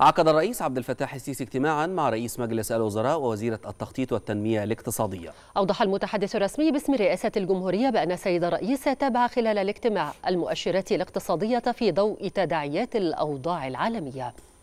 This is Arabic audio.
عقد الرئيس عبد الفتاح السيسي اجتماعا مع رئيس مجلس الوزراء ووزيرة التخطيط والتنمية الاقتصادية أوضح المتحدث الرسمي باسم رئاسة الجمهورية بأن السيد الرئيس تابع خلال الاجتماع المؤشرات الاقتصادية في ضوء تداعيات الأوضاع العالمية